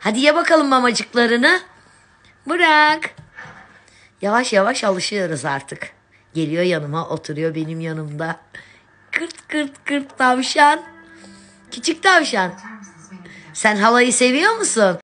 Hadi ye bakalım mamacıklarını. Bırak. Yavaş yavaş alışıyoruz artık. Geliyor yanıma oturuyor benim yanımda. Kırt kırt kırt tavşan. Küçük tavşan. Sen halayı seviyor musun?